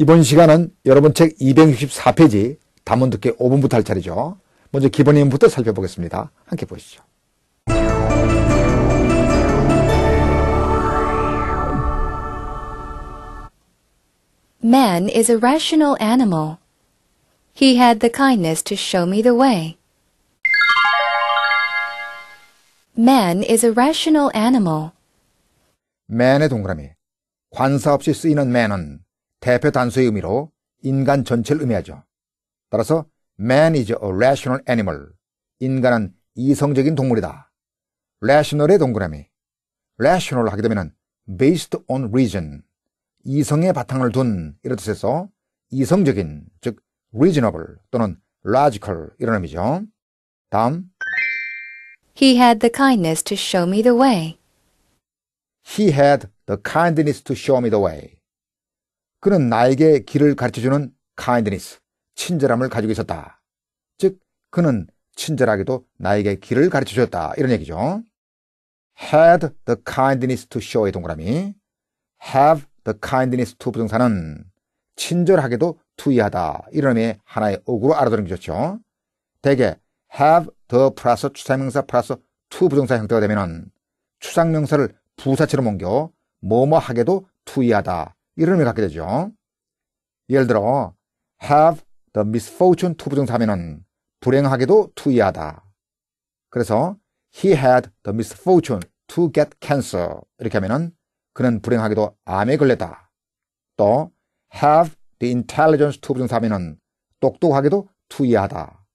이번 시간은 여러분 책 264페이지 담원 듣기 5분부터 할 차례죠. 먼저 기본 내용부터 살펴보겠습니다. 함께 보시죠. Man is a rational animal. He had the kindness to show me the way. Man is a rational animal. man의 동그라미. 관사 없이 쓰이는 man은 대표 단수의 의미로 인간 전체를 의미하죠. 따라서 man is a rational animal. 인간은 이성적인 동물이다. rational의 동그라미. rational 하게 되면 based on reason. 이성의 바탕을 둔 이런 뜻에서 이성적인 즉 reasonable 또는 logical 이런 의미죠. 다음 He had the kindness to show me the way. He had the kindness to show me the way. 그는 나에게 길을 가르쳐주는 카인드니스, 친절함을 가지고 있었다. 즉, 그는 친절하게도 나에게 길을 가르쳐 주었다. 이런 얘기죠. had the kindness to show의 동그라미. have the kindness to 부정사는 친절하게도 투이하다. 이런 의미의 하나의 어구로 알아두는 게 좋죠. 대개 have the 플러스 추상명사 플러스 to 부정사 형태가 되면 추상명사를 부사체로 옮겨 뭐뭐하게도 투이하다. 이런 의미를 갖게 되죠. 예를 들어 have the misfortune to 부정사면은 불행하게도 to 이하다. 그래서 he had the misfortune to get cancer 이렇게 하면은 그는 불행하게도 암에 걸렸다. 또 have the intelligence to 부정사면은 똑똑하게도 to 이하다.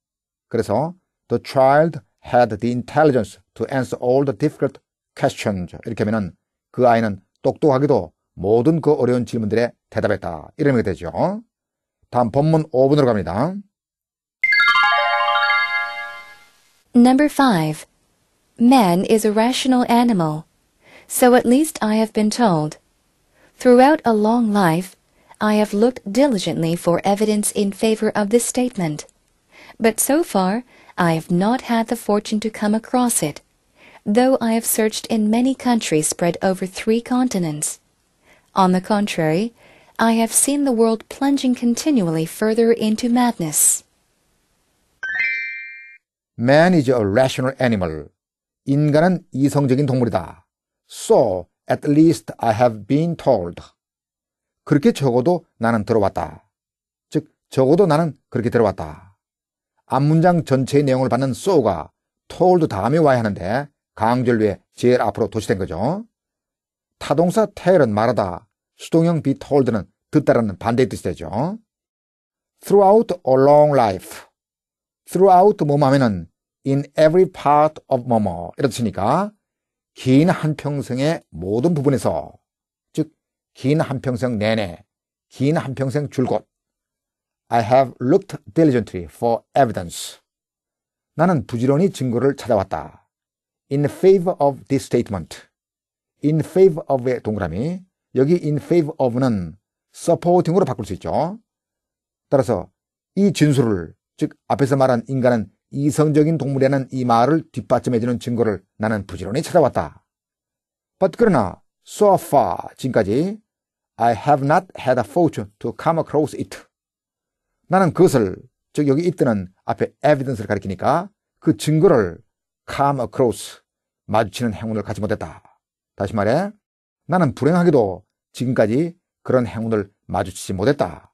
그래서 the child had the intelligence to answer all the difficult questions 이렇게 하면은 그 아이는 똑똑하게도 모든 그 어려운 질문들에 대답했다. 되죠. 다음 본문 5분으로 갑니다. Number 5. Man is a rational animal. So at least I have been told. Throughout a long life, I have looked diligently for evidence in favor of this statement. But so far, I have not had the fortune to come across it, though I have searched in many countries spread over three continents. On the contrary, I have seen the world plunging continually further into madness. Man is a rational animal. 인간은 이성적인 동물이다. So, at least I have been told. 그렇게 적어도 나는 들어왔다. 즉, 적어도 나는 그렇게 들어왔다. 앞문장 전체의 내용을 받는 so가 told 다음에 와야 하는데 강조를 위해 제일 앞으로 도시된 거죠. 타동사 tell은 말하다, 수동형 be told는 듣다라는 반대 뜻이 되죠. throughout a long life. throughout 뭐뭐 하면은 in every part of 뭐뭐 이렇으니까 긴 한평생의 모든 부분에서 즉 긴 한평생 내내 긴 한평생 줄곧 I have looked diligently for evidence. 나는 부지런히 증거를 찾아왔다. In favor of this statement. in favor of의 동그라미 여기 in favor of는 supporting으로 바꿀 수 있죠. 따라서 이 진술을 즉 앞에서 말한 인간은 이성적인 동물이라는 이 말을 뒷받침해주는 증거를 나는 부지런히 찾아왔다. But 그러나 so far 지금까지 I have not had a fortune to come across it. 나는 그것을 즉 여기 it는 앞에 evidence를 가리키니까 그 증거를 come across 마주치는 행운을 가지 못했다. 다시 말해 나는 불행하게도 지금까지 그런 행운을 마주치지 못했다.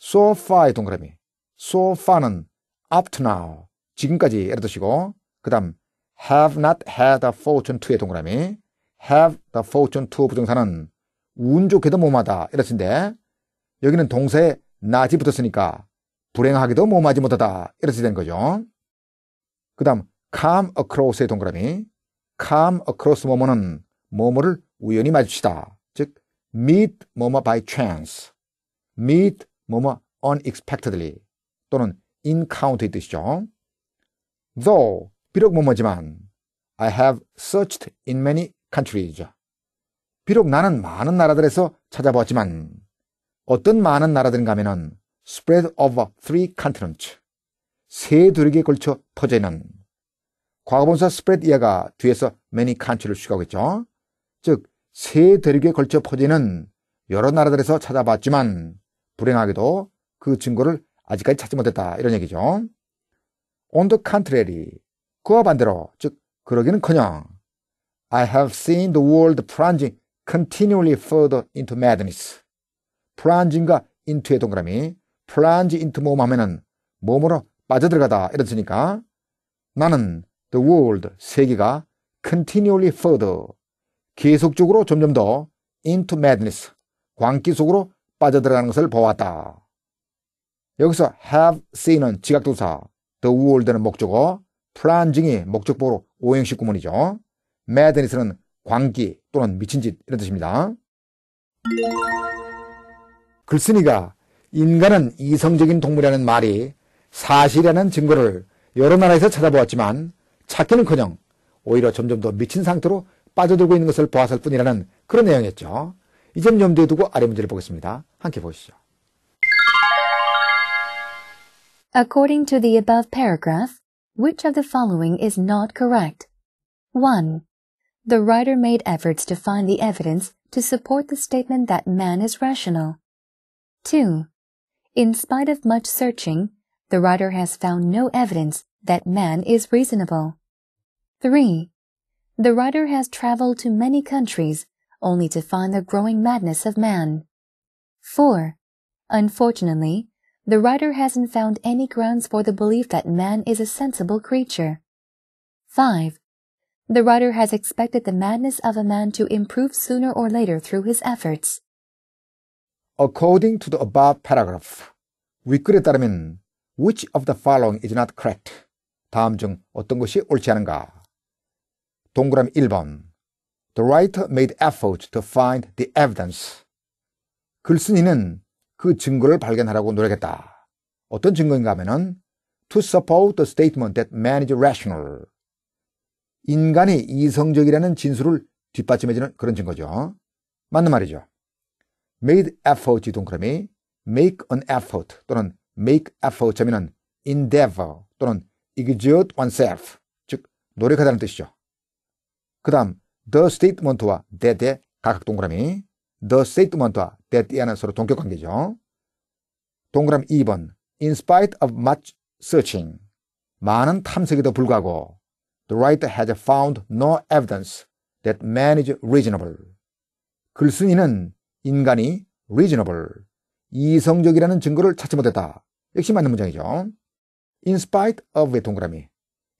So far의 동그라미. So far는 up to now. 지금까지 예를 드시고 그 다음 have not had a fortune to의 동그라미. have the fortune to 부정사는 운 좋게도 못하다 이랬는데 여기는 동사에 나지 붙었으니까 불행하기도못하지 못하다 이렇게 된 거죠. 그 다음 come across의 동그라미 come across 뭐뭐는 뭐뭐를 우연히 마주치다. 즉 meet 뭐뭐 by chance, meet 뭐뭐 unexpectedly 또는 encounter의 뜻이죠. Though 비록 뭐뭐지만 I have searched in many countries. 비록 나는 많은 나라들에서 찾아보았지만 어떤 많은 나라들인가 하면은 spread over three continents. 세 두륙에 걸쳐 퍼져 있는 과거본사 spread 이하가 뒤에서 many country를 수식하고 있죠. 즉, 세 대륙에 걸쳐 퍼지는 여러 나라들에서 찾아봤지만 불행하게도 그 증거를 아직까지 찾지 못했다. 이런 얘기죠. On the contrary, 그와 반대로, 즉, 그러기는커녕 I have seen the world plunging continually further into madness. plunging과 into의 동그라미, plunge into 몸 하면은 몸으로 빠져들어가다 이런 뜻이니까 나는 the world 세계가 continually further 계속적으로 점점 더 into madness, 광기 속으로 빠져들어가는 것을 보았다. 여기서 have seen은 지각도사, the word는 l 목적어, plunging이 목적보로 오행식 구문이죠. madness는 광기 또는 미친 짓 이런 뜻입니다. 글쓴이가 인간은 이성적인 동물이라는 말이 사실이라는 증거를 여러 나라에서 찾아보았지만 찾기는커녕 오히려 점점 더 미친 상태로 빠져들고 있는 것을 보았을 뿐이라는 그런 내용이었죠. 이 점 염두에 두고 아래 문제를 보겠습니다. 함께 보시죠. According to the above paragraph, which of the following is not correct? 1. The writer made efforts to find the evidence to support the statement that man is rational. 2. In spite of much searching, the writer has found no evidence that man is reasonable. 3. the writer has traveled to many countries only to find the growing madness of man. 4. Unfortunately, the writer hasn't found any grounds for the belief that man is a sensible creature. 5. The writer has expected the madness of a man to improve sooner or later through his efforts. According to the above paragraph, 위글에 따르면 which of the following is not correct? 다음 중 어떤 것이 옳지 않은가? 동그라미 1번. The writer made effort to find the evidence. 글쓴이는 그 증거를 발견하라고 노력했다. 어떤 증거인가 하면은 to support the statement that man is rational. 인간이 이성적이라는 진술을 뒷받침해주는 그런 증거죠. 맞는 말이죠. made effort 동그라미 make an effort 또는 make effort 하면은 endeavor 또는 exert oneself 즉 노력하다는 뜻이죠. 그 다음 the statement와 that의 각각 동그라미 the statement와 that이라는 서로 동격관계죠. 동그라미 2번 in spite of much searching 많은 탐색에도 불구하고 the writer has found no evidence that man is reasonable 글쓴이는 인간이 reasonable 이성적이라는 증거를 찾지 못했다. 역시 맞는 문장이죠. in spite of의 동그라미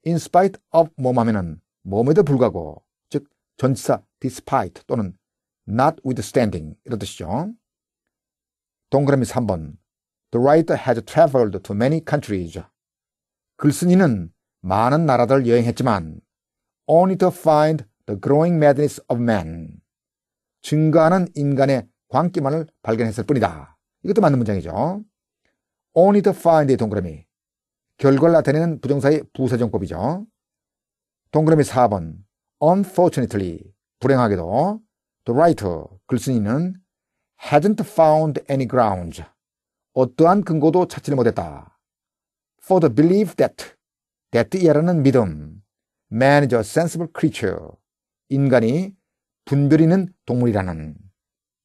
in spite of 뭐뭐 하면은 몸에도 불구하고 전치사 despite 또는 notwithstanding 이런 뜻이죠. 동그라미 3번 The writer has traveled to many countries. 글쓴이는 많은 나라들 여행했지만 only to find the growing madness of man. 증가하는 인간의 광기만을 발견했을 뿐이다. 이것도 맞는 문장이죠. only to find의 동그라미. 결과를 나타내는 부정사의 부사정법이죠. 동그라미 4번 unfortunately, 불행하게도 the writer, 글쓴이는 h a d n t found any grounds, 어떠한 근거도 찾지 못했다. for the belief that, that이라는 믿음, man is a sensible creature, 인간이 분별 있는 동물이라는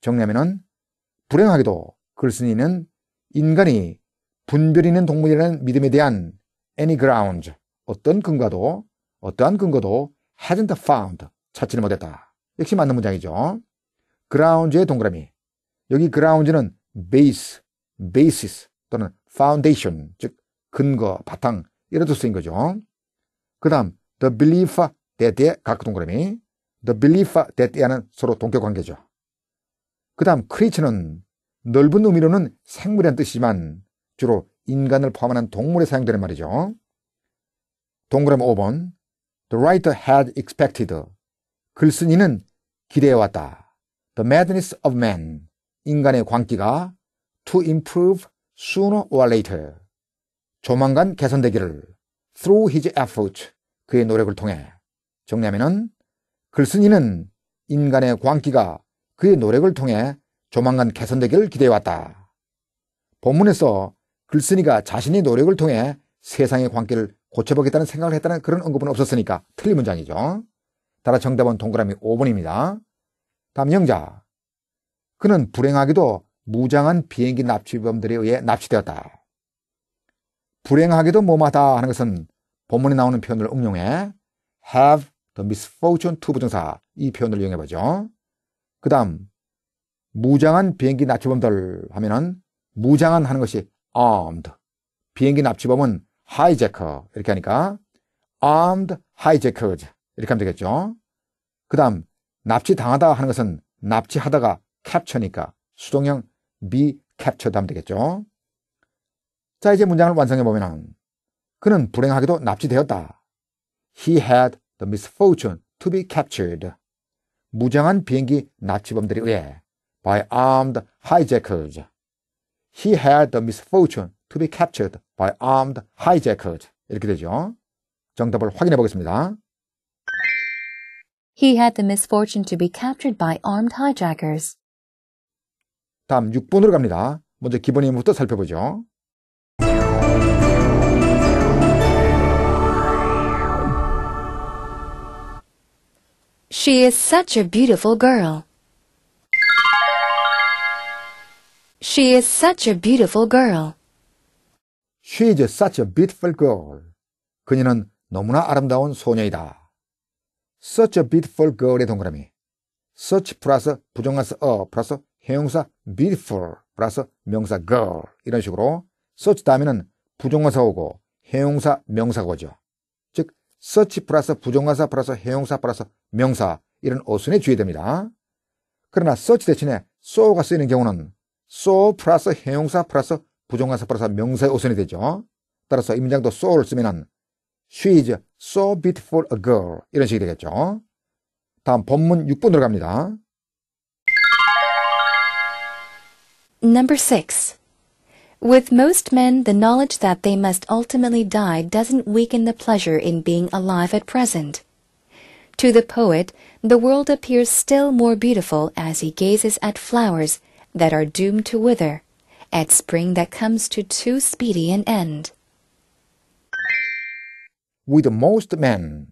정리하면은 불행하게도 글쓴이는 인간이 분별 있는 동물이라는 믿음에 대한 any grounds, 어떤 근거도, 어떠한 근거도 hadn't found 찾지는 못했다. 역시 맞는 문장이죠. 그라운 u 의 동그라미. 여기 그라운 u 는 base, basis 또는 foundation 즉 근거, 바탕 이런 뜻 쓰인 거죠. 그 다음 the belief that의 각 동그라미 the belief that에는 서로 동격 관계죠. 그 다음 creature는 넓은 의미로는 생물이란 뜻이지만 주로 인간을 포함하는 동물에 사용되는 말이죠. 동그라미 5번 The writer had expected. 글쓴이는 기대해왔다. The madness of man. 인간의 광기가 to improve sooner or later. 조만간 개선되기를 through his effort. 그의 노력을 통해. 정리하면은 글쓴이는 인간의 광기가 그의 노력을 통해 조만간 개선되기를 기대해왔다. 본문에서 글쓴이가 자신의 노력을 통해 세상의 광기를 고쳐보겠다는 생각을 했다는 그런 언급은 없었으니까 틀린 문장이죠. 따라 정답은 동그라미 5번입니다. 다음 영자. 그는 불행하기도 무장한 비행기 납치범들에 의해 납치되었다. 불행하기도 뭐마다 하는 것은 본문에 나오는 표현을 응용해 have the misfortune to 부정사 이 표현을 이용해보죠. 그 다음 무장한 비행기 납치범들 하면은 무장한 하는 것이 armed 비행기 납치범은 하이제커 이렇게 하니까 armed hijackers 이렇게 하면 되겠죠. 그 다음 납치당하다 하는 것은 납치하다가 capture니까 수동형 be captured 하면 되겠죠. 자 이제 문장을 완성해 보면 은 그는 불행하게도 납치되었다. He had the misfortune to be captured. 무장한 비행기 납치범들에 의해 by armed hijackers. He had the misfortune to be captured by armed hijackers. 이렇게 되죠. 정답을 확인해 보겠습니다. He had the misfortune to be captured by armed hijackers. 다음 6번으로 갑니다. 먼저 기본 살펴보죠. She is such a beautiful girl. She is such a beautiful girl. She's such a beautiful girl. 그녀는 너무나 아름다운 소녀이다. such a beautiful girl의 동그라미. such 플러스 부정관사 어 플러스 형용사 beautiful 플러스 명사 girl 이런 식으로 such 다음에는 부정관사 오고 형용사 명사가 오죠. 즉 such 플러스 부정관사 플러스 형용사 플러스 명사 이런 어순에 주의됩니다. 그러나 such 대신에 so가 쓰이는 경우는 so 플러스 형용사 플러스 부정관사 플러스 명사의 오선이 되죠. 따라서 임장도 so를 쓰면은 she is so beautiful a girl 이런 식이 되겠죠. 다음 본문 6번으로 갑니다. Number 6. With most men, the knowledge that they must ultimately die doesn't weaken the pleasure in being alive at present. To the poet, the world appears still more beautiful as he gazes at flowers that are doomed to wither. at spring that comes to too speedy an end. with most men.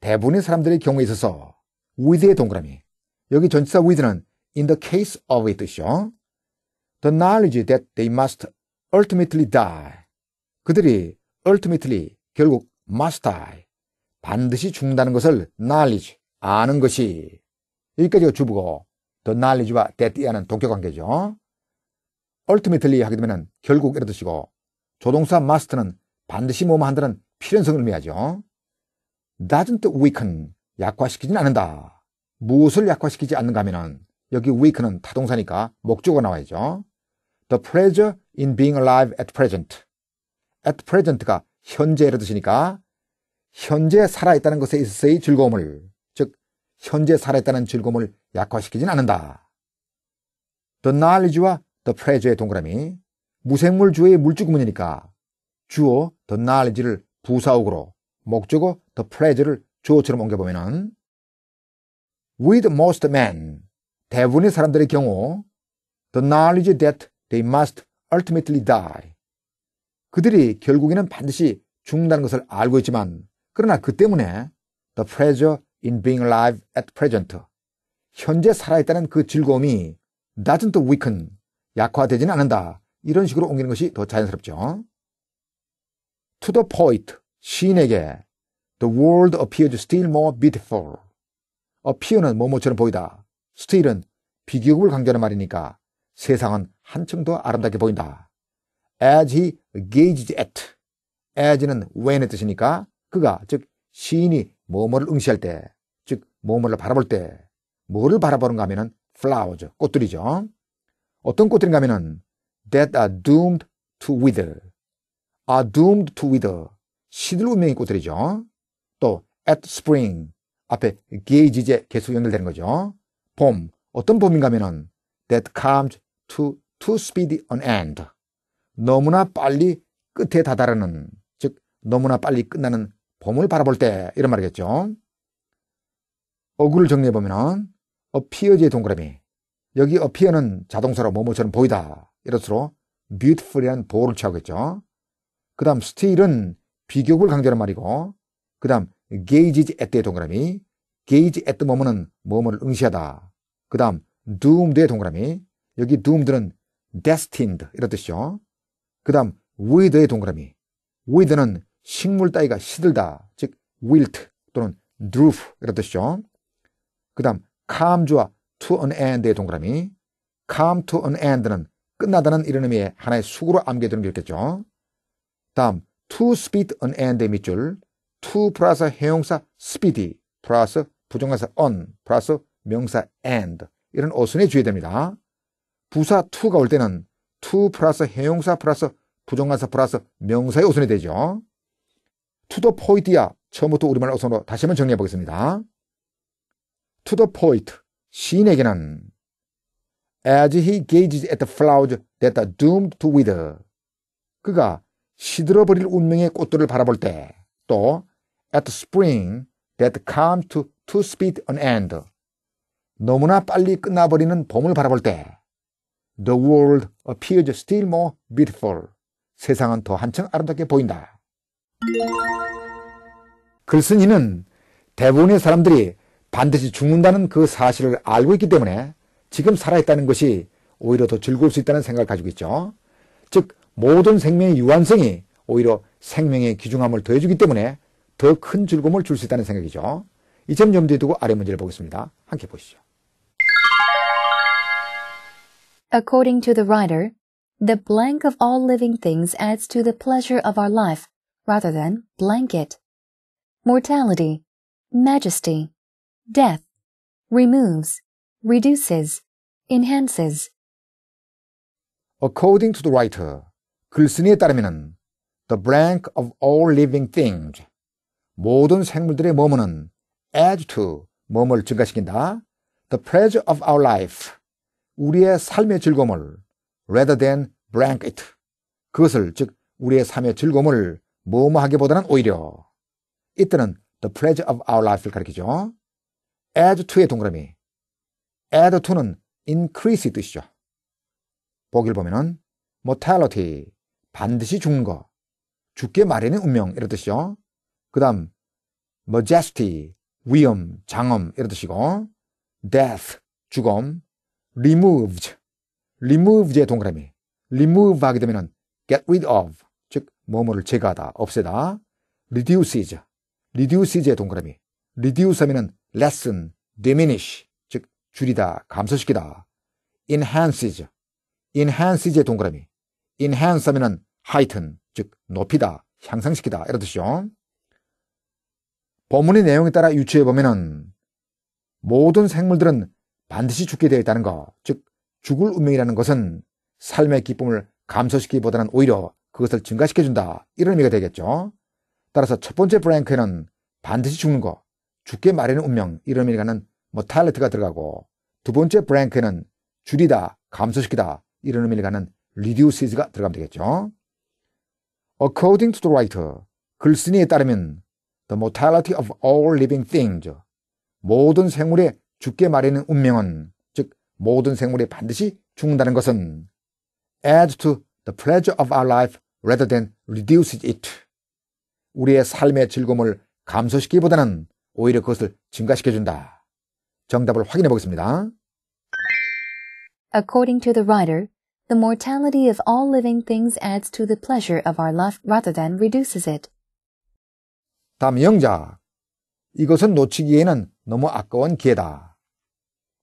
대부분의 사람들의 경우에 있어서 with의 동그라미. 여기 전치사 with는 in the case of의 뜻이요. The knowledge that they must ultimately die. 그들이 ultimately 결국 must die. 반드시 죽는다는 것을 knowledge, 아는 것이. 여기까지가 주부고 the knowledge와 that이라는 독격 관계죠. ultimately 하게 되면 결국 이런 뜻이고 조동사 must는 반드시 뭐뭐 한다는 필연성을 의미하죠. doesn't weaken 약화시키진 않는다. 무엇을 약화시키지 않는가 하면은 여기 weaken은 타동사니까 목적어 나와야죠. The pleasure in being alive at present. at present가 현재라 뜻이니까 현재 살아있다는 것에 있어서의 즐거움을 즉 현재 살아있다는 즐거움을 약화시키진 않는다. The knowledge와 the 프레저의 동그라미 무생물 주어의 물주구문이니까 주어 the knowledge를 부사옥으로 목적어 the pleasure를 주어처럼 옮겨보면은 with most men 대부분의 사람들의 경우 the knowledge that they must ultimately die 그들이 결국에는 반드시 죽는다는 것을 알고 있지만 그러나 그 때문에 the pleasure in being alive at present 현재 살아있다는 그 즐거움이 doesn't weaken 약화되지는 않는다. 이런 식으로 옮기는 것이 더 자연스럽죠. To the p o i n t 시인에게 The world appears still more beautiful. appear는 뭐뭐처럼 보이다. still은 비교급을 강조하는 말이니까 세상은 한층 더 아름답게 보인다. as he gazed at. as는 when의 뜻이니까 그가 즉 시인이 뭐뭐를 응시할 때, 즉 뭐뭐를 바라볼 때 뭐를 바라보는가 하면은 flower죠. 꽃들이죠. 어떤 꽃들인가 하면은 that are doomed to wither. are doomed to wither. 시들 운명의 꽃들이죠. 또 at spring. 앞에 게이지제 계속 연결되는 거죠. 봄. 어떤 봄인가 하면은 that comes to too speedy an end. 너무나 빨리 끝에 다다르는 즉 너무나 빨리 끝나는 봄을 바라볼 때 이런 말이겠죠. 어구를 정리해 보면은 appears의 동그라미 여기 어피어는 자동사로 뭐뭐처럼 보이다. 이렇으로 beautiful이란 보호를 취하고 있죠. 그 다음 still은 비교급을 강조하는 말이고 그 다음 gauge at 의 동그라미 gauge at 뭐뭐는 뭐뭐를 응시하다. 그 다음 doomed의 동그라미 여기 doomed는 destined 이런 뜻이죠. 그 다음 with의 동그라미 with는 식물 따위가 시들다 즉 wilt 또는 droop 이런 뜻이죠. 그 다음 calm주와 to an end의 동그라미 come to an end는 끝나다는 이런 의미의 하나의 수구로 암기되는 게있겠죠 다음 to speed an end의 밑줄 to 플러스 형용사 speedy 플러스 부정관사 on 플러스 명사 end 이런 어순에 주의됩니다. 부사 to가 올 때는 to 플러스 형용사 플러스 부정관사 플러스 명사의 어순이 되죠. to the point야 처음부터 우리말 어순으로 다시 한번 정리해 보겠습니다. to the point 시인에게는 as he gazes at the flowers that are doomed to wither. 그가 시들어버릴 운명의 꽃들을 바라볼 때, 또 at the spring that come to too speed an end. 너무나 빨리 끝나버리는 봄을 바라볼 때, the world appears still more beautiful. 세상은 더 한층 아름답게 보인다. 글쓴이는 대부분의 사람들이 반드시 죽는다는 그 사실을 알고 있기 때문에 지금 살아있다는 것이 오히려 더 즐거울 수 있다는 생각을 가지고 있죠. 즉 모든 생명의 유한성이 오히려 생명의 귀중함을 더해주기 때문에 더 큰 즐거움을 줄 수 있다는 생각이죠. 이 점 염두에 두고 아래 문제를 보겠습니다. 함께 보시죠. According to the writer, the blank of all living things adds to the pleasure of our life rather than blanket. Mortality, majesty, death, removes, reduces, enhances. According to the writer, 글쓴이에 따르면 the blank of all living things, 모든 생물들의 머무는 add to, 몸을 증가시킨다. the pleasure of our life, 우리의 삶의 즐거움을 rather than blank it, 그것을 즉 우리의 삶의 즐거움을 뭐뭐하기보다는 오히려 이때는 the pleasure of our life를 가리키죠. add to의 동그라미. add to는 increase의 뜻이죠. 보기를 보면은 mortality, 반드시 죽는 거, 죽게 마련의 운명 이런 뜻이죠. 그 다음 majesty, 위엄, 장엄 이런 뜻이고 death, 죽음, removed, removed의 동그라미. remove 하게 되면은 get rid of, 즉 뭐뭐를 제거하다, 없애다. reduces, reduces의 동그라미. reduce 하면은 lessen, diminish, 즉 줄이다, 감소시키다. enhances, enhances의 동그라미. enhance 하면은 heighten, 즉 높이다, 향상시키다 이런 뜻이죠. 본문의 내용에 따라 유추해 보면은 모든 생물들은 반드시 죽게 되어 있다는 것, 즉 죽을 운명이라는 것은 삶의 기쁨을 감소시키기보다는 오히려 그것을 증가시켜준다 이런 의미가 되겠죠. 따라서 첫 번째 브랭크에는 반드시 죽는 것, 죽게 마련의 운명 이름에는 런의미 모탈리트가 들어가고 두 번째 브랭크는 줄이다, 감소시키다 이런 의미를 가는 reduces가 들어가면 되겠죠. According to the writer, 글쓴이에 따르면 the mortality of all living things, 모든 생물의 죽게 마련인 운명은 즉 모든 생물이 반드시 죽는다는 것은 adds to the pleasure of our life rather than reduces it. 우리의 삶의 즐거움을 감소시키기보다는 오히려 그것을 증가시켜준다. 정답을 확인해 보겠습니다. According to the writer, the mortality of all living things adds to the pleasure of our life rather than reduces it. 다음 영작. 이것은 놓치기에는 너무 아까운 기회다.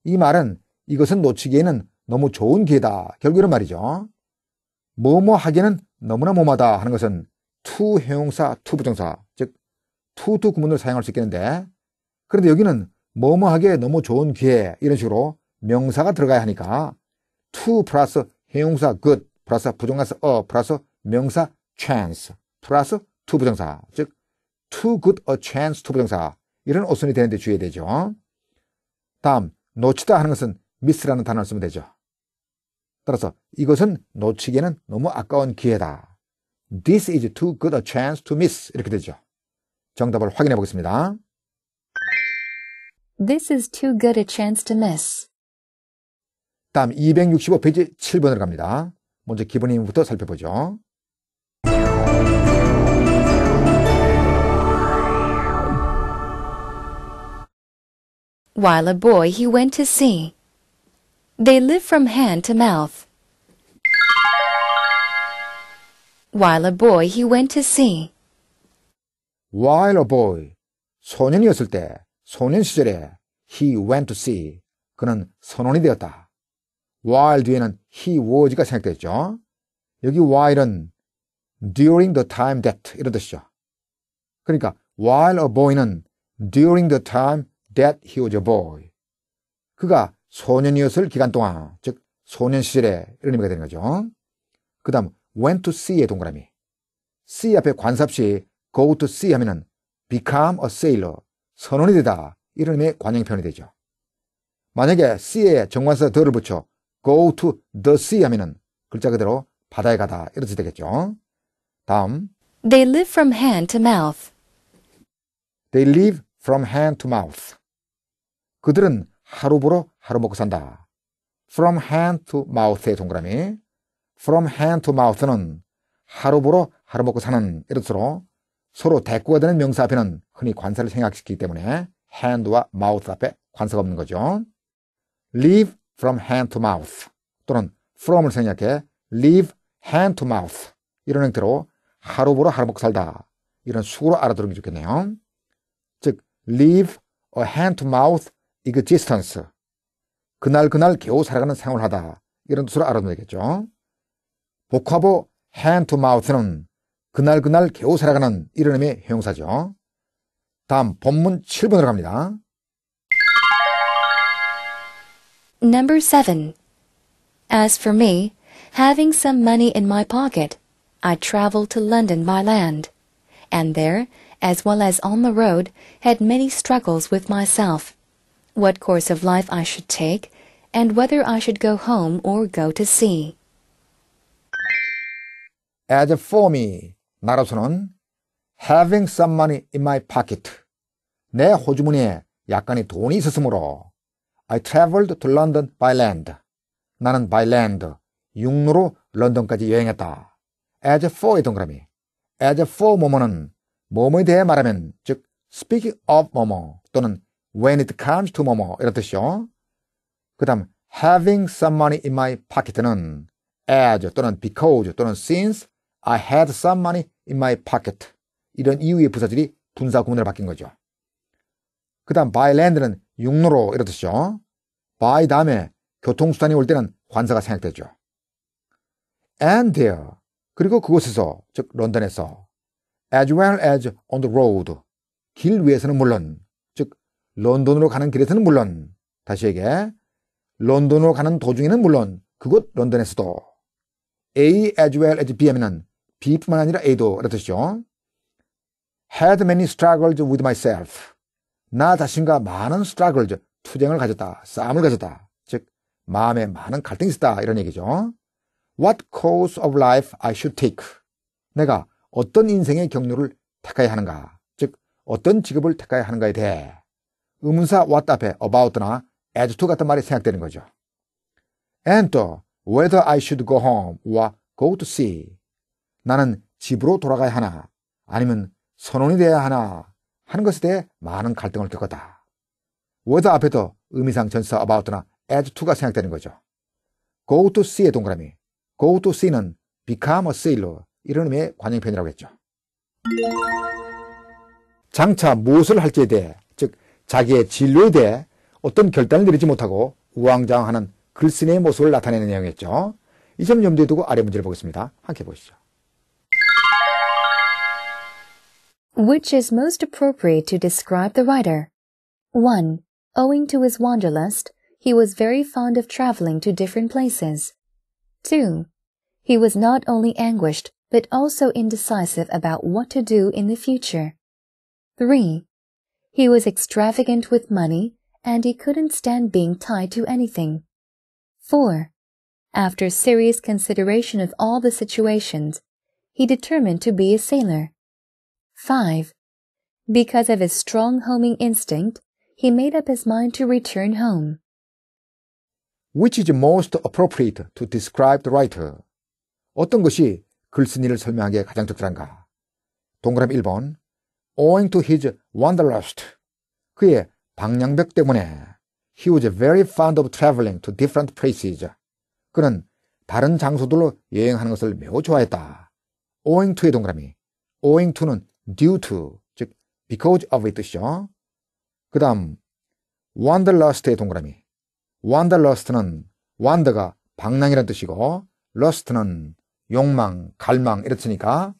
이 말은 이것은 놓치기에는 너무 좋은 기회다. 결국 이런 말이죠. 뭐뭐 하기에는 너무나 뭐마다 하는 것은 to 형용사, to 부정사. 투투 구문을 사용할 수 있겠는데 그런데 여기는 뭐뭐하게 너무 좋은 기회 이런 식으로 명사가 들어가야 하니까 투 플러스 형용사 good 플러스 부정사 a 어 플러스 명사 chance 플러스 투 부정사 즉 too good a chance t 부정사 이런 어순이 되는데 주의해야 되죠. 다음 놓치다 하는 것은 미스라는 단어를 쓰면 되죠. 따라서 이것은 놓치기에는 너무 아까운 기회다. This is too good a chance to miss 이렇게 되죠. 정답을 확인해 보겠습니다. This is too good a chance to miss. 다음 265페이지 7번으로 갑니다. 먼저 기본 힘부터 살펴보죠. While a boy he went to sea. They live from hand to mouth. While a boy he went to sea. While a boy, 소년이었을 때, 소년 시절에 he went to sea, 그는 선원이 되었다. while 뒤에는 he was가 생각되죠. 여기 while은 during the time that 이런 뜻이죠. 그러니까 while a boy는 during the time that he was a boy. 그가 소년이었을 기간 동안, 즉 소년 시절에 이런 의미가 되는 거죠. 그 다음 went to sea의 동그라미. s 앞에 관삽시 go to sea 하면은 become a sailor, 선원이 되다. 이런 의미의 관용표현이 되죠. 만약에 sea에 정관사 더를 붙여 go to the sea 하면은 글자 그대로 바다에 가다 이렇게 되겠죠. 다음 They live from hand to mouth. They live from hand to mouth. 그들은 하루보러 하루 먹고 산다. from hand to mouth의 동그라미 from hand to mouth는 하루보러 하루 먹고 사는 이런 뜻으로 서로 대꾸가 되는 명사 앞에는 흔히 관사를 생각시키기 때문에 hand와 mouth 앞에 관사가 없는 거죠. leave from hand to mouth 또는 from을 생략해 leave hand to mouth 이런 형태로 하루 보러 하루 먹고 살다 이런 수로 알아두는 게 좋겠네요. 즉 leave a hand to mouth existence 그날 그날 겨우 살아가는 생활하다 을 이런 뜻으로 알아두면 되겠죠. 복화보 hand to mouth는 겨우 살아가는 형용사죠. 다음 본문 7번으로 갑니다. Number 7. As for me, having some money in my pocket, I traveled to London by land, and there, as well as on the road, had many struggles with myself, what course of life I should take, and whether I should go home or go to sea. As for me, 나로서는 having some money in my pocket. 내 호주머니에 약간의 돈이 있었으므로 I traveled to London by land. 나는 by land, 육로로 런던까지 여행했다. as for 이 동그라미. as for 뭐뭐는 뭐뭐에 대해 말하면 즉 speaking of 뭐뭐 또는 when it comes to 뭐뭐 이런 뜻이요. 그 다음 having some money in my pocket는 as 또는 because 또는 since I had some money in my pocket. 이런 이유의 부사들이 분사 구문으로 바뀐 거죠. 그 다음 by land는 육로로 이렇듯이죠 by 다음에 교통수단이 올 때는 관사가 생략되죠. and there 그리고 그곳에서 즉 런던에서 as well as on the road 길 위에서는 물론 즉 런던으로 가는 길에서는 물론 다시 얘기해 런던으로 가는 도중에는 물론 그곳 런던에서도 A as well as B에는 B뿐만 아니라 A도 라는 뜻이죠. had many struggles with myself. 나 자신과 많은 struggles, 투쟁을 가졌다. 싸움을 가졌다. 즉, 마음에 많은 갈등이 있었다. 이런 얘기죠. What course of life I should take. 내가 어떤 인생의 경로를 택해야 하는가. 즉, 어떤 직업을 택해야 하는가에 대해 의문사 what 앞에 about나 as to 같은 말이 생각되는 거죠. And 또, whether I should go home와 go to sea. 나는 집으로 돌아가야 하나 아니면 선원이 돼야 하나 하는 것에 대해 많은 갈등을 겪었다. 워드 앞에도 의미상 전사 어바웃나 as to가 생각되는 거죠. go to sea의 동그라미 go to sea는 become a sailor 이런 의미의 관용편이라고 했죠. 장차 무엇을 할지에 대해 즉 자기의 진로에 대해 어떤 결단을 내리지 못하고 우왕좌왕하는 글쓴이의 모습을 나타내는 내용이었죠. 이 점 염두에 두고 아래 문제를 보겠습니다. 함께 보시죠. Which is most appropriate to describe the writer? 1. Owing to his wanderlust, he was very fond of traveling to different places. 2. He was not only anguished, but also indecisive about what to do in the future. 3. He was extravagant with money, and he couldn't stand being tied to anything. 4. After serious consideration of all the situations, he determined to be a sailor. 5. Because of his strong homing instinct, he made up his mind to return home. Which is most appropriate to describe the writer? 어떤 것이 글쓴이를 설명하기에 가장 적절한가? 동그라미 1번 Owing to his wanderlust 그의 방향벽 때문에 He was very fond of traveling to different places 그는 다른 장소들로 여행하는 것을 매우 좋아했다. Owing to의 동그라미 Owing to는 due to 즉 because o f it 뜻이죠. 그 다음 wanderlust의 동그라미 wanderlust는 wander가 방랑이라는 뜻이고 lust는 욕망, 갈망 이렇으니까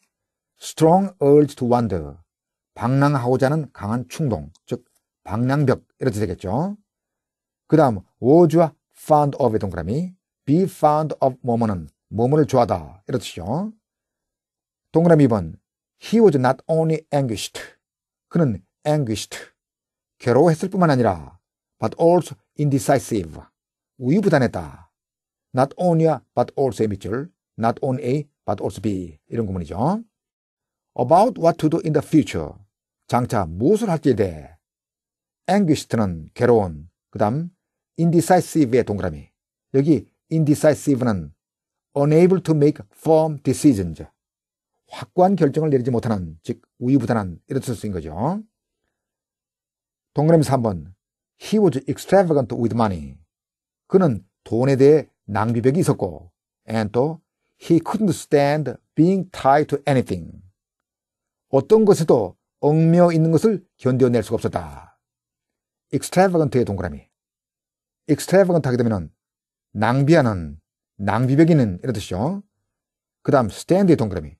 strong urge to wander 방랑하고자 하는 강한 충동 즉 방랑벽 이렇게 되겠죠. 그 다음 was와 found of의 동그라미 be found of 뭐뭐는 뭐뭐를 좋아하다 이렇듯이요. 동그라미 2번 He was not only anguished. 그는 anguished. 괴로워했을 뿐만 아니라 but also indecisive. 우유부단했다. not o n l y a, but also의 밑줄 not on A but also B 이런 구문이죠. about what to do in the future. 장차 무엇을 할지에 대해 anguished는 괴로운 그 다음 indecisive의 동그라미 여기 indecisive는 unable to make firm decisions 확고한 결정을 내리지 못하는 즉 우유부단한 이런듯 쓰인 거죠. 동그라미 3번 He was extravagant with money. 그는 돈에 대해 낭비벽이 있었고 and 또 He couldn't stand being tied to anything. 어떤 것에도 얽매어 있는 것을 견뎌낼 수가 없었다. extravagant의 동그라미 extravagant 하게 되면 낭비하는, 낭비벽이는 이런 뜻이죠. 그 다음 stand의 동그라미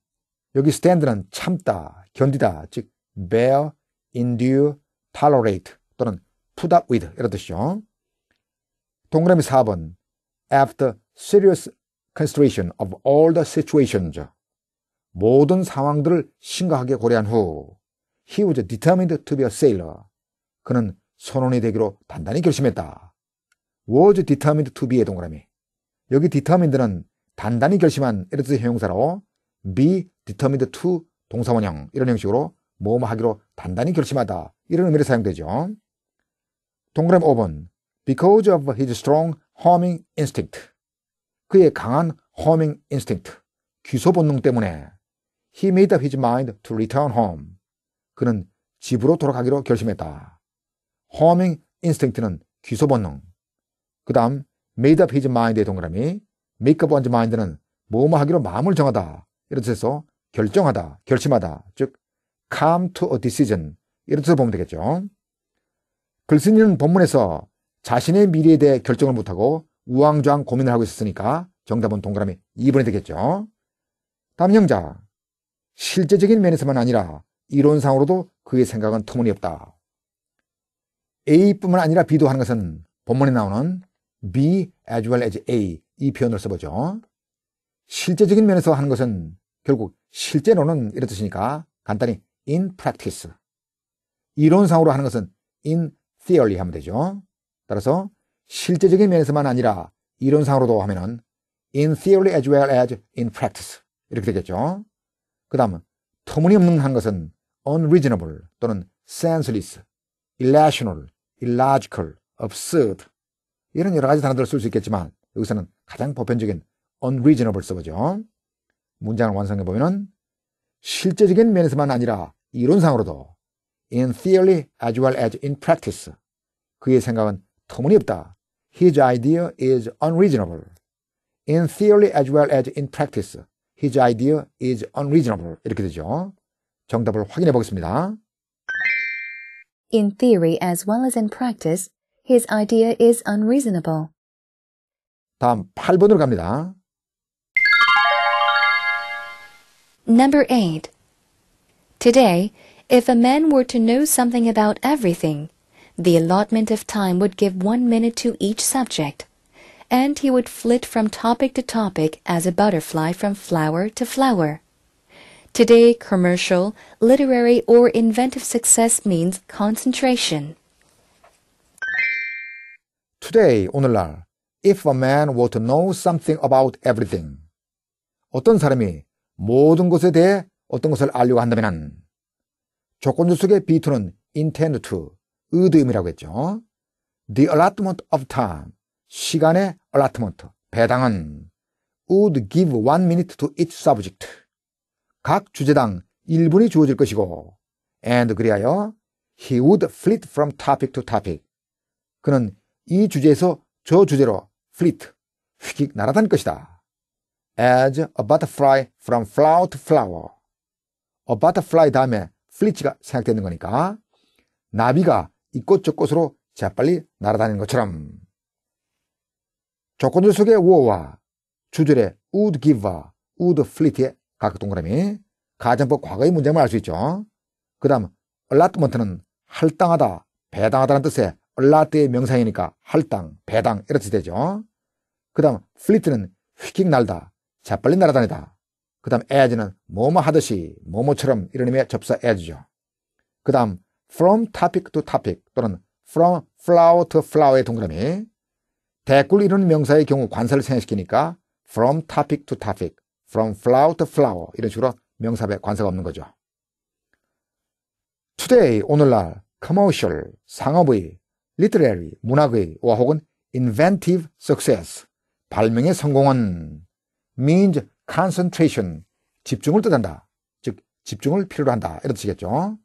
여기 stand는 참다, 견디다, 즉 bear, endure, tolerate 또는 put up with 이런 뜻이죠. 동그라미 4번 after serious consideration of all the situations 모든 상황들을 심각하게 고려한 후 he was determined to be a sailor 그는 선원이 되기로 단단히 결심했다. was determined to be의 동그라미 여기 determined는 단단히 결심한 이런 뜻의 형용사로 be determined to 동사원형 이런 형식으로 뭐뭐 하기로 단단히 결심하다 이런 의미로 사용되죠. 동그라미 5번 Because of his strong homing instinct 그의 강한 homing instinct 귀소 본능 때문에 he made up his mind to return home 그는 집으로 돌아가기로 결심했다. homing instinct는 귀소 본능 그 다음 made up his mind의 동그라미 make up one's mind는 뭐뭐 하기로 마음을 정하다 이런 뜻에서 결정하다, 결심하다, 즉 come to a decision 이런 뜻으로 보면 되겠죠. 글쓴이는 본문에서 자신의 미래에 대해 결정을 못하고 우왕좌왕 고민을 하고 있었으니까 정답은 동그라미 2번이 되겠죠. 다음 형자. 실제적인 면에서만 아니라 이론상으로도 그의 생각은 터무니없다. A뿐만 아니라 B도 하는 것은 본문에 나오는 B as well as A 이 표현을 써보죠. 실제적인 면에서 하는 것은 결국 실제로는 이렇듯이니까 간단히 in practice. 이론상으로 하는 것은 in theory 하면 되죠. 따라서 실제적인 면에서만 아니라 이론상으로도 하면은 in theory as well as in practice 이렇게 되겠죠. 그 다음은 터무니없는 한 것은 unreasonable 또는 senseless, irrational, illogical, absurd 이런 여러 가지 단어들을 쓸 수 있겠지만 여기서는 가장 보편적인 unreasonable 써보죠. 문장을 완성해 보면 은 실제적인 면에서만 아니라 이론상으로도 in theory as well as in practice 그의 생각은 터무니없다. His idea is unreasonable. In theory as well as in practice his idea is unreasonable 이렇게 되죠. 정답을 확인해 보겠습니다. In theory as well as in practice, his idea is unreasonable. 다음 8번으로 갑니다. Number 8. Today, if a man were to know something about everything, the allotment of time would give one minute to each subject, and he would flit from topic to topic as a butterfly from flower to flower. Today, commercial, literary, or inventive success means concentration. Today, 오늘날, if a man were to know something about everything, 어떤 사람이 모든 것에 대해 어떤 것을 알려고 한다면 조건조 속의 비투는 intend to, 의도임이라고 했죠. The allotment of time, 시간의 allotment, 배당은 would give one minute to each subject. 각 주제당 1분이 주어질 것이고 and 그리하여 he would flit from topic to topic. 그는 이 주제에서 저 주제로 flit, 휙휙 날아다닐 것이다. as a butterfly from flower to flower. a butterfly 다음에 flit가 생각되는 거니까 나비가 이곳 저곳으로 재빨리 날아다니는 것처럼 조건들 속에 wo와 주절의 would giver, would flit의 각각 동그라미 가정법 과거의 문장을 알수 있죠. 그 다음 allotment는 할당하다, 배당하다는 뜻의 allot의 명상이니까 할당, 배당 이렇게 되죠. 그 다음 flit는 휙휙 날다, 재빨리 날아다니다. 그 다음 as는 뭐뭐 하듯이, 뭐뭐처럼 이런 의미의 접사 as죠. 그 다음 from topic to topic 또는 from flower to flower의 동그라미. 대꾸를 이루는 명사의 경우 관사를 생략시키니까 from topic to topic, from flower to flower 이런 식으로 명사에 관사가 없는 거죠. today 오늘날 commercial 상업의 literary 문학의 와 혹은 inventive success 발명의 성공은 means concentration, 집중을 뜻한다. 즉, 집중을 필요로 한다. 이런 뜻이겠죠.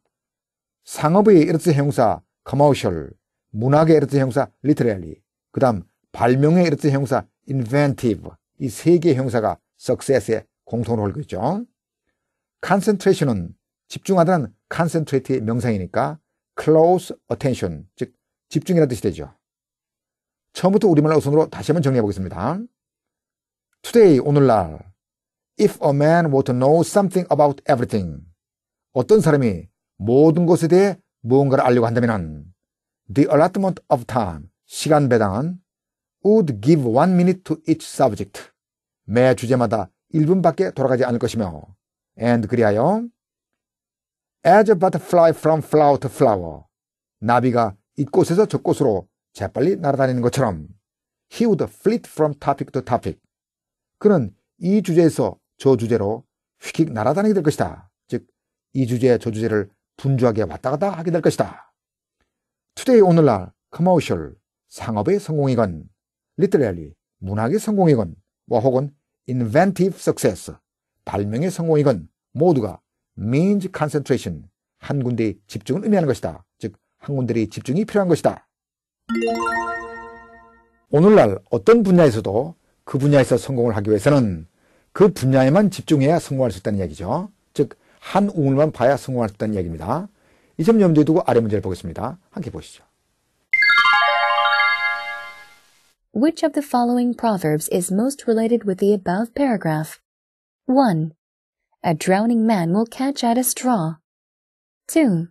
상업의 이런 뜻의 형사 commercial, 문학의 이런 뜻의 형사 literary, 그 다음 발명의 이런 뜻의 형사 inventive, 이 세 개의 형사가 success의 공통으로 올고 있죠. concentration은 집중하다는 concentrate의 명상이니까 close attention, 즉 집중이라는 뜻이 되죠. 처음부터 우리말 어순으로 다시 한번 정리해 보겠습니다. today 오늘날 if a man were to know something about everything 어떤 사람이 모든 것에 대해 무언가를 알려고 한다면 the allotment of time 시간 배당은 would give one minute to each subject 매 주제마다 1분밖에 돌아가지 않을 것이며 and 그리하여 as a butterfly from flower to flower 나비가 이곳에서 저곳으로 재빨리 날아다니는 것처럼 he would flit from topic to topic 그는 이 주제에서 저 주제로 휙휙 날아다니게 될 것이다. 즉, 이 주제와 저 주제를 분주하게 왔다 갔다 하게 될 것이다. 투데이 오늘날 커머셜, 상업의 성공이건, 리터럴리, 문학의 성공이건, 와 뭐 혹은 inventive success, 발명의 성공이건 모두가 means concentration, 한 군데의 집중을 의미하는 것이다. 즉, 한 군데의 집중이 필요한 것이다. 오늘날 어떤 분야에서도 그 분야에서 성공을 하기 위해서는 그 분야에만 집중해야 성공할 수 있다는 이야기죠. 즉, 한 우물만 봐야 성공할 수 있다는 이야기입니다. 염두에 두고 아래 문제를 보겠습니다. 함께 보시죠. Which of the following proverbs is most related with the above paragraph? 1. A drowning man will catch at a straw. 2.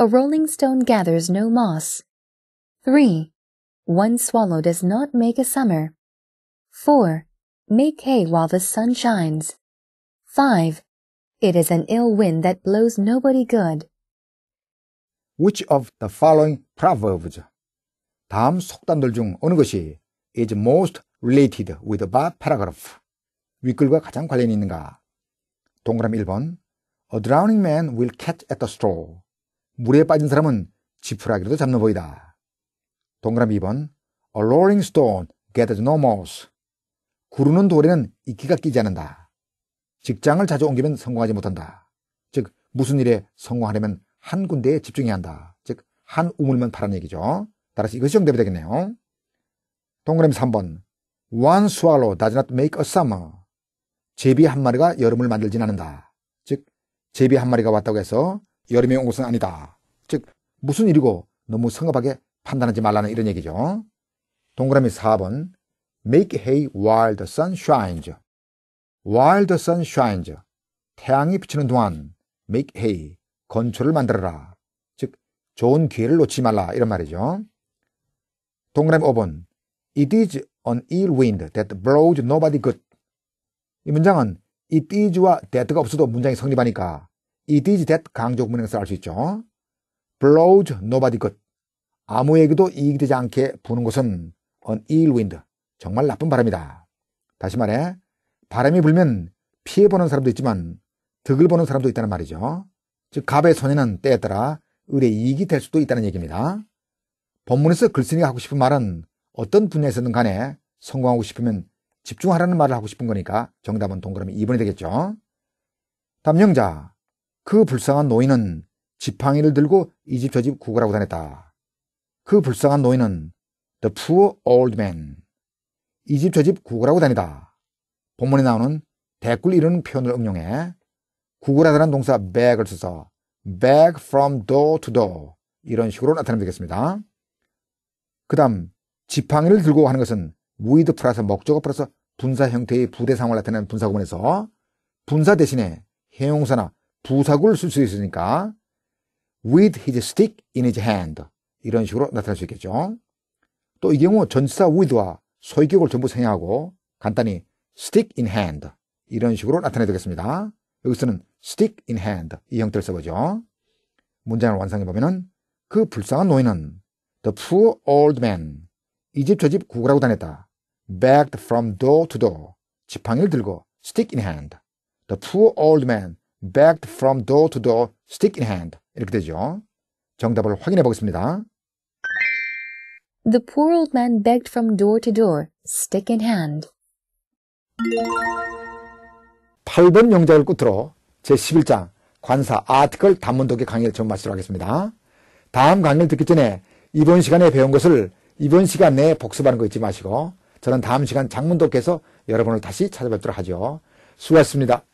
A rolling stone gathers no moss. 3. One swallow does not make a summer. 4. Make hay while the sun shines. 5. It is an ill wind that blows nobody good. Which of the following proverbs 다음 속담들 중 어느 것이 is most related with the above paragraph 윗글과 가장 관련이 있는가? 동그라미 1번 A drowning man will catch at the straw 물에 빠진 사람은 지푸라기라도 잡는 보이다. 동그라미 2번 A rolling stone gathers no moss 구르는 돌에는 이끼가 끼지 않는다. 직장을 자주 옮기면 성공하지 못한다. 즉 무슨 일에 성공하려면 한 군데에 집중해야 한다. 즉 한 우물만 파란 얘기죠. 따라서 이것이 정답이 되겠네요. 동그라미 3번 One swallow does not make a summer. 제비 한 마리가 여름을 만들진 않는다. 즉 제비 한 마리가 왔다고 해서 여름에 온 것은 아니다. 즉 무슨 일이고 너무 성급하게 판단하지 말라는 이런 얘기죠. 동그라미 4번 Make hay while the sun shines. While the sun shines. 태양이 비치는 동안 make hay. 건초를 만들어라. 즉, 좋은 기회를 놓지 말라. 이런 말이죠. 동그라미 5번. It is an ill wind that blows nobody good. 이 문장은 it is와 that가 없어도 문장이 성립하니까 it is that 강조 문행사 알수 있죠. blows nobody good. 아무에게도 이익되지 않게 부는 것은 an ill wind. 정말 나쁜 바람이다. 다시 말해 바람이 불면 피해보는 사람도 있지만 득을 보는 사람도 있다는 말이죠. 즉 갑의 손해는 때에 따라 을의 이익이 될 수도 있다는 얘기입니다. 본문에서 글쓴이가 하고 싶은 말은 어떤 분야에서든 간에 성공하고 싶으면 집중하라는 말을 하고 싶은 거니까 정답은 동그라미 2번이 되겠죠. 담영자, 그 불쌍한 노인은 지팡이를 들고 이 집 저집 집 구걸하고 다녔다. 그 불쌍한 노인은 the poor old man, 이집 저집 집구글하고 다니다. 본문에 나오는 댓글 이런 표현을 응용해 구글하다는 동사 beg을 써서 beg from door to door 이런 식으로 나타내면 되겠습니다. 그 다음 지팡이를 들고 하는 것은 with 플러스 목적어 플러스 분사 형태의 부대상을 나타내는 분사구문에서 분사 대신에 형용사나 부사구를 쓸 수 있으니까 with his stick in his hand 이런 식으로 나타날 수 있겠죠. 또 이 경우 전치사 with와 소유격을 전부 생략하고 간단히 stick in hand 이런 식으로 나타내되겠습니다. 여기서는 stick in hand 이 형태를 써보죠. 문장을 완성해 보면은 그 불쌍한 노인은 the poor old man 이 집 저 집 구걸하고 다녔다. begged from door to door 지팡이를 들고 stick in hand the poor old man begged from door to door stick in hand 이렇게 되죠. 정답을 확인해 보겠습니다. The poor old man begged from door to door, stick in hand. 8번 영작을 끝으로 제11장 관사 아티클 단문독의 강의를 좀 마치도록 하겠습니다. 다음 강의를 듣기 전에 이번 시간에 배운 것을 이번 시간 내에 복습하는 거 잊지 마시고 저는 다음 시간 장문독에서 여러분을 다시 찾아뵙도록 하죠. 수고하셨습니다.